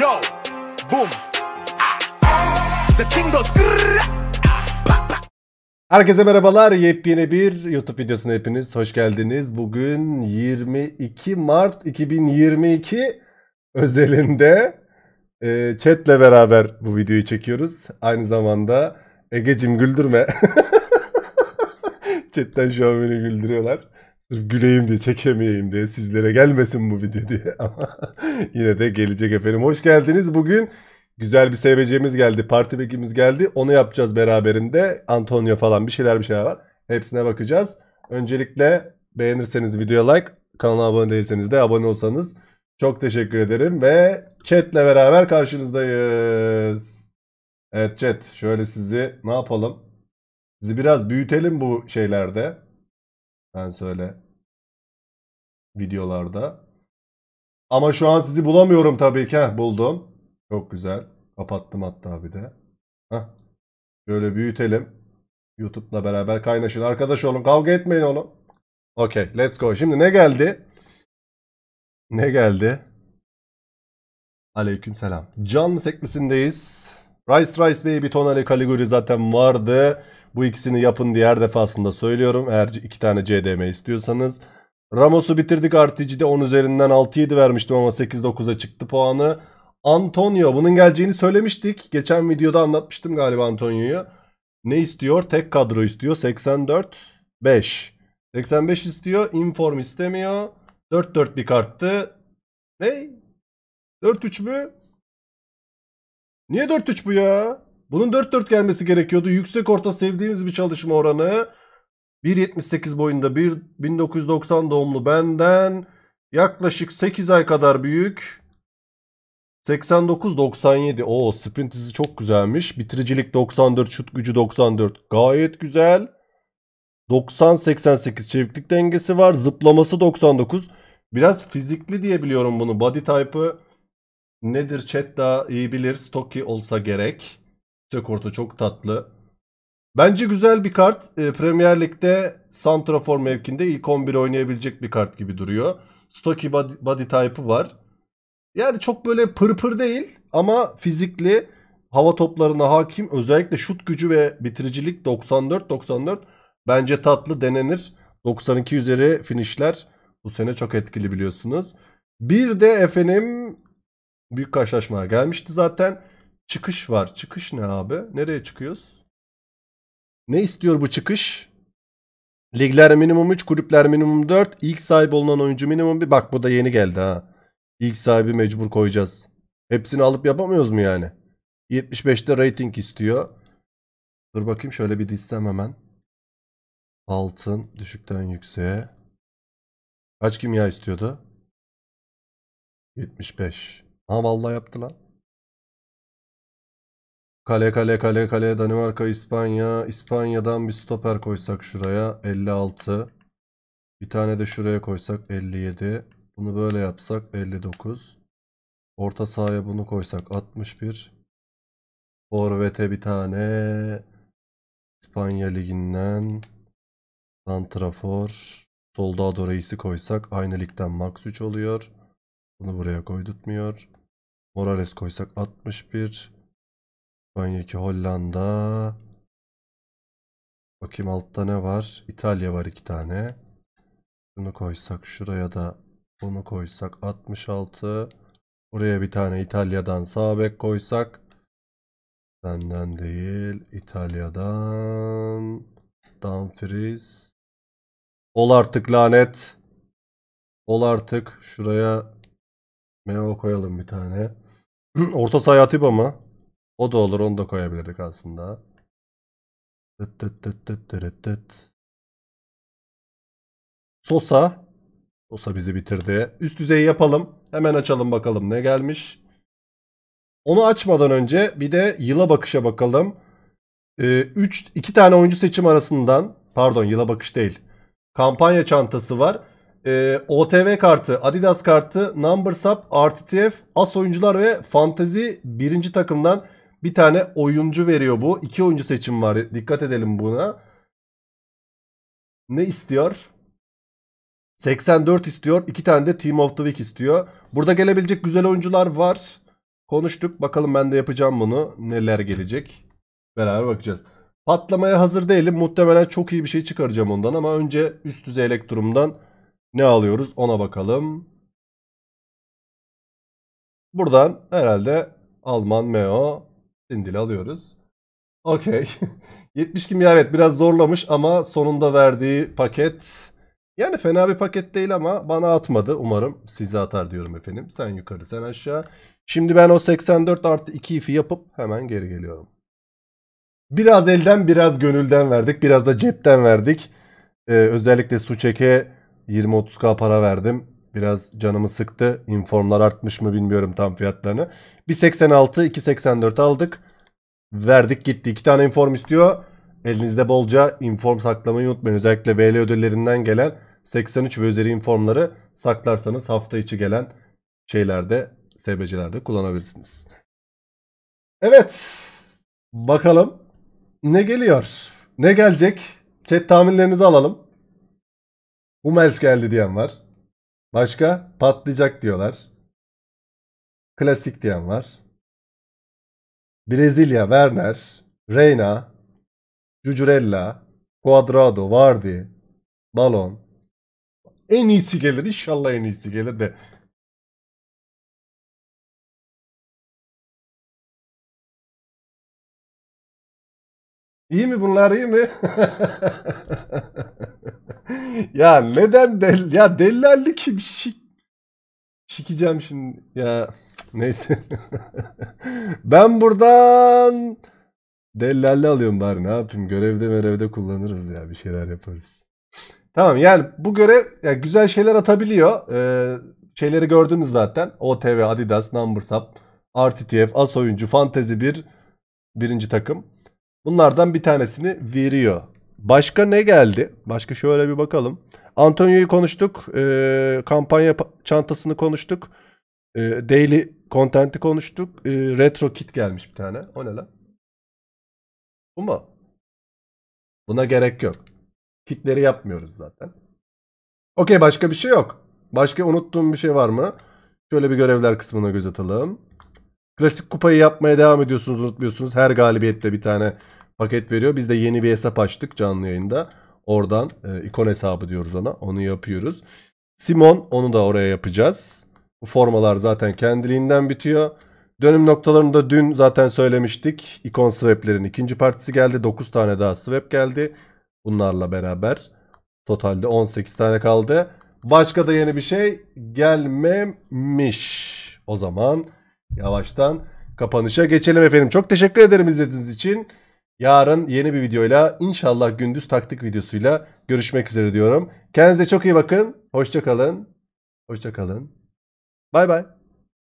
Yo, boom. Ah. The thing goes Herkese merhabalar. Yepyeni bir YouTube videosuna hepiniz hoş geldiniz. Bugün 22 Mart 2022 özelinde e, chatle beraber bu videoyu çekiyoruz. Aynı zamanda Egecim güldürme. Chatten şu an beni güldürüyorlar güleyim diye çekemeyeyim diye sizlere gelmesin bu video diye ama yine de gelecek efendim. Hoş geldiniz. Bugün güzel bir seveceğimiz geldi. Parti bekimiz geldi. Onu yapacağız beraberinde. Antonio falan bir şeyler bir şeyler var. Hepsine bakacağız. Öncelikle beğenirseniz videoya like, kanala abone değilseniz de abone olsanız çok teşekkür ederim ve chatle beraber karşınızdayız. Evet chat şöyle sizi ne yapalım? Sizi biraz büyütelim bu şeylerde. ben söyle videolarda. Ama şu an sizi bulamıyorum tabii ki. Heh, buldum. Çok güzel. Kapattım hatta bir de. Heh. Böyle büyütelim. YouTube'la beraber kaynaşın. Arkadaş olun. Kavga etmeyin onu. Okey. Let's go. Şimdi ne geldi? Ne geldi? Aleyküm selam. Canlı sekmesindeyiz. Rice Rice Baby Tonali Caligari zaten vardı. Bu ikisini yapın diğer defasında söylüyorum. Eğer iki tane CDM istiyorsanız. Ramos'u bitirdik RTG'de 10 üzerinden 6-7 vermiştim ama 8-9'a çıktı puanı. Antonio bunun geleceğini söylemiştik. Geçen videoda anlatmıştım galiba Antonio'yu. Ne istiyor? Tek kadro istiyor. 84 5. 85 istiyor. Inform istemiyor. 4 bir karttı. Ne? 4 3 mü? Niye 4 3 bu ya? Bunun 4 4 gelmesi gerekiyordu. Yüksek orta sevdiğimiz bir çalışma oranı. 1.78 boyunda bir 1990 doğumlu benden yaklaşık 8 ay kadar büyük. 89-97. o, sprint hızı çok güzelmiş. Bitiricilik 94, şut gücü 94. Gayet güzel. 90-88 çeviklik dengesi var. Zıplaması 99. Biraz fizikli diye biliyorum bunu. Body type'ı nedir chat daha iyi bilir. Stoki olsa gerek. Sekorta çok tatlı. Bence güzel bir kart. E, Premier Lig'de Santrafor mevkinde ilk 11 oynayabilecek bir kart gibi duruyor. Stocky body, body type'ı var. Yani çok böyle pırpır değil ama fizikli hava toplarına hakim. Özellikle şut gücü ve bitiricilik 94-94 bence tatlı denenir. 92 üzeri finişler bu sene çok etkili biliyorsunuz. Bir de efendim büyük karşılaşmaya gelmişti zaten. Çıkış var. Çıkış ne abi? Nereye çıkıyoruz? Ne istiyor bu çıkış? Ligler minimum 3, kulüpler minimum 4. İlk sahibi olunan oyuncu minimum 1. Bak bu da yeni geldi ha. İlk sahibi mecbur koyacağız. Hepsini alıp yapamıyoruz mu yani? 75'te rating istiyor. Dur bakayım şöyle bir dizsem hemen. Altın düşükten yükseğe. Kaç kimya istiyordu? 75. Ha vallahi yaptı lan. Kale kale kale kale Danimarka İspanya. İspanya'dan bir stoper koysak şuraya 56. Bir tane de şuraya koysak 57. Bunu böyle yapsak 59. Orta sahaya bunu koysak 61. Forvet'e bir tane İspanya liginden Santrafor Soldado Reis'i koysak aynı ligden max 3 oluyor. Bunu buraya koydurtmuyor. Morales koysak 61. Konya'ki Hollanda. Bakayım altta ne var? İtalya var iki tane. Bunu koysak şuraya da bunu koysak 66. Buraya bir tane İtalya'dan sağ bek koysak. Benden değil. İtalya'dan. Dumfries. Ol artık lanet. Ol artık. Şuraya Meo koyalım bir tane. Orta saha Atiba mı? O da olur onu da koyabilirdik aslında. Tıt tıt tıt tıt tıt tıt. Sosa. Sosa bizi bitirdi. Üst düzeyi yapalım. Hemen açalım bakalım ne gelmiş. Onu açmadan önce bir de yıla bakışa bakalım. 3 ee, üç, tane oyuncu seçim arasından pardon yıla bakış değil. Kampanya çantası var. Ee, OTV kartı, Adidas kartı, Number Sub, RTTF, As oyuncular ve Fantasy birinci takımdan bir tane oyuncu veriyor bu. İki oyuncu seçim var. Dikkat edelim buna. Ne istiyor? 84 istiyor. İki tane de Team of the Week istiyor. Burada gelebilecek güzel oyuncular var. Konuştuk. Bakalım ben de yapacağım bunu. Neler gelecek. Beraber bakacağız. Patlamaya hazır değilim. Muhtemelen çok iyi bir şey çıkaracağım ondan ama önce üst düzey elektrumdan ne alıyoruz ona bakalım. Buradan herhalde Alman Meo Dindil alıyoruz. Okey. 70 kimya evet biraz zorlamış ama sonunda verdiği paket yani fena bir paket değil ama bana atmadı. Umarım size atar diyorum efendim. Sen yukarı sen aşağı. Şimdi ben o 84 artı 2 ifi yapıp hemen geri geliyorum. Biraz elden biraz gönülden verdik. Biraz da cepten verdik. Ee, özellikle çeke 20-30k para verdim. Biraz canımı sıktı. Informlar artmış mı bilmiyorum tam fiyatlarını. 1.86, 2.84 aldık. Verdik gitti. İki tane inform istiyor. Elinizde bolca inform saklamayı unutmayın. Özellikle VL ödüllerinden gelen 83 ve üzeri informları saklarsanız hafta içi gelen şeylerde, SBC'lerde kullanabilirsiniz. Evet. Bakalım ne geliyor? Ne gelecek? Chat tahminlerinizi alalım. Hummels geldi diyen var. Başka? Patlayacak diyorlar. Klasik diyen var. Brezilya, Werner, Reyna, Cucurella, Cuadrado, Vardy, Balon. En iyisi gelir. inşallah en iyisi gelir de İyi mi bunlar iyi mi? ya neden del ya dellalli kim şik şikeceğim şimdi ya neyse. ben buradan dellalli alıyorum bari ne yapayım görevde merevde kullanırız ya bir şeyler yaparız. Tamam yani bu görev yani güzel şeyler atabiliyor. Ee, şeyleri gördünüz zaten. OTV, Adidas, Numbersap, RTTF, As Oyuncu, Fantezi 1 birinci takım. Bunlardan bir tanesini veriyor. Başka ne geldi? Başka şöyle bir bakalım. Antonio'yu konuştuk. E, kampanya çantasını konuştuk. E, daily content'i konuştuk. E, retro kit gelmiş bir tane. O ne lan? Bu mu? Buna gerek yok. Kitleri yapmıyoruz zaten. Okey başka bir şey yok. Başka unuttuğum bir şey var mı? Şöyle bir görevler kısmına göz atalım. Klasik kupayı yapmaya devam ediyorsunuz unutmuyorsunuz. Her galibiyette bir tane paket veriyor. Biz de yeni bir hesap açtık canlı yayında. Oradan e, ikon hesabı diyoruz ona. Onu yapıyoruz. Simon onu da oraya yapacağız. Bu formalar zaten kendiliğinden bitiyor. Dönüm noktalarında dün zaten söylemiştik. İkon swap'lerin ikinci partisi geldi. 9 tane daha swap geldi. Bunlarla beraber totalde 18 tane kaldı. Başka da yeni bir şey gelmemiş. O zaman yavaştan kapanışa geçelim efendim. Çok teşekkür ederim izlediğiniz için. Yarın yeni bir videoyla inşallah gündüz taktik videosuyla görüşmek üzere diyorum. Kendinize çok iyi bakın. Hoşçakalın. Hoşçakalın. Bay bay.